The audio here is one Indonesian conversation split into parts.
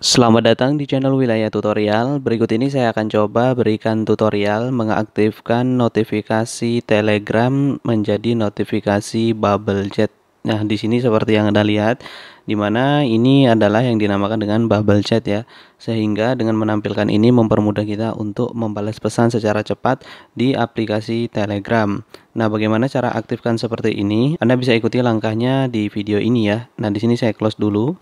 Selamat datang di channel Wilayah Tutorial. Berikut ini saya akan coba berikan tutorial mengaktifkan notifikasi Telegram menjadi notifikasi bubble chat. Nah, di sini seperti yang Anda lihat, di mana ini adalah yang dinamakan dengan bubble chat ya. Sehingga dengan menampilkan ini mempermudah kita untuk membalas pesan secara cepat di aplikasi Telegram. Nah, bagaimana cara aktifkan seperti ini? Anda bisa ikuti langkahnya di video ini ya. Nah, di sini saya close dulu.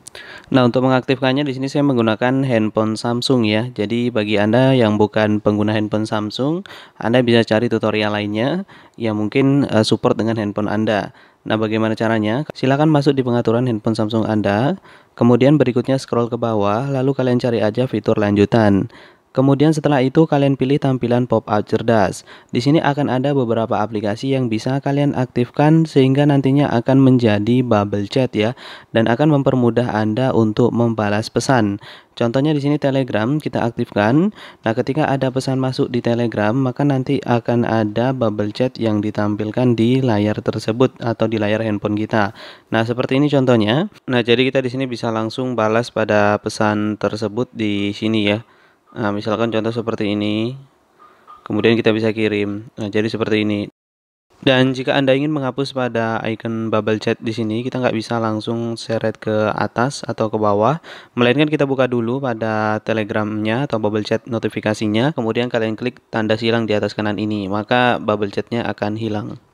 Nah, untuk mengaktifkannya di sini saya menggunakan handphone Samsung ya. Jadi, bagi Anda yang bukan pengguna handphone Samsung, Anda bisa cari tutorial lainnya yang mungkin eh, support dengan handphone Anda. Nah, bagaimana caranya? Silakan masuk di pengaturan handphone Samsung Anda, kemudian berikutnya scroll ke bawah, lalu kalian cari aja fitur lanjutan. Kemudian setelah itu kalian pilih tampilan pop-up cerdas. Di sini akan ada beberapa aplikasi yang bisa kalian aktifkan sehingga nantinya akan menjadi bubble chat ya dan akan mempermudah Anda untuk membalas pesan. Contohnya di sini Telegram kita aktifkan. Nah, ketika ada pesan masuk di Telegram, maka nanti akan ada bubble chat yang ditampilkan di layar tersebut atau di layar handphone kita. Nah, seperti ini contohnya. Nah, jadi kita di sini bisa langsung balas pada pesan tersebut di sini ya. Nah, misalkan contoh seperti ini. Kemudian kita bisa kirim. Nah, jadi seperti ini. Dan jika Anda ingin menghapus pada icon bubble chat di sini, kita nggak bisa langsung seret ke atas atau ke bawah, melainkan kita buka dulu pada telegramnya atau bubble chat notifikasinya, kemudian kalian klik tanda silang di atas kanan ini, maka bubble chatnya akan hilang.